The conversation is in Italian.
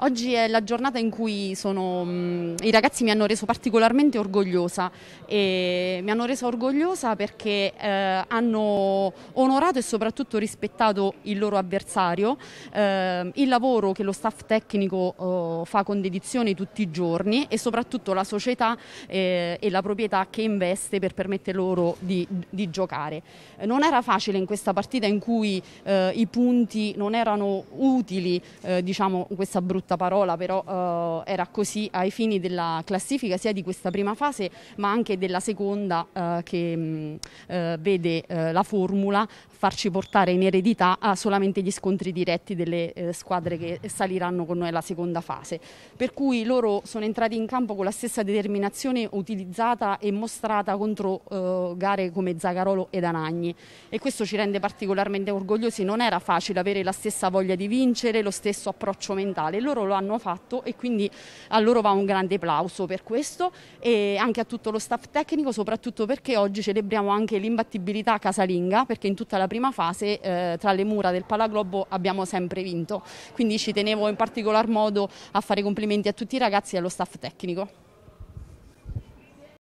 Oggi è la giornata in cui sono, mm, i ragazzi mi hanno reso particolarmente orgogliosa e mi hanno resa orgogliosa perché eh, hanno onorato e soprattutto rispettato il loro avversario, eh, il lavoro che lo staff tecnico eh, fa con dedizione tutti i giorni e soprattutto la società eh, e la proprietà che investe per permettere loro di, di, giocare. Non era facile in questa partita in cui eh, i punti non erano utili, eh, diciamo, questa brutta brutta parola, però eh, era così ai fini della classifica sia di questa prima fase ma anche della seconda eh, che mh, mm, eh, vede eh, la formula farci portare in eredità solamente gli scontri diretti delle eh, squadre che saliranno con noi alla seconda fase. Per cui loro sono entrati in campo con la stessa determinazione utilizzata e mostrata contro eh, gare come Zagarolo ed Anagni e questo ci rende particolarmente orgogliosi, non era facile avere la stessa voglia di vincere, lo stesso approccio mentale. Loro loro lo hanno fatto e quindi a loro va un grande applauso per questo e anche a tutto lo staff tecnico, soprattutto perché oggi celebriamo anche l'imbattibilità casalinga, perché in tutta la prima fase eh, tra le mura del Palaglobo abbiamo sempre vinto. Quindi ci tenevo in particolar modo a fare complimenti a tutti i ragazzi e allo staff tecnico.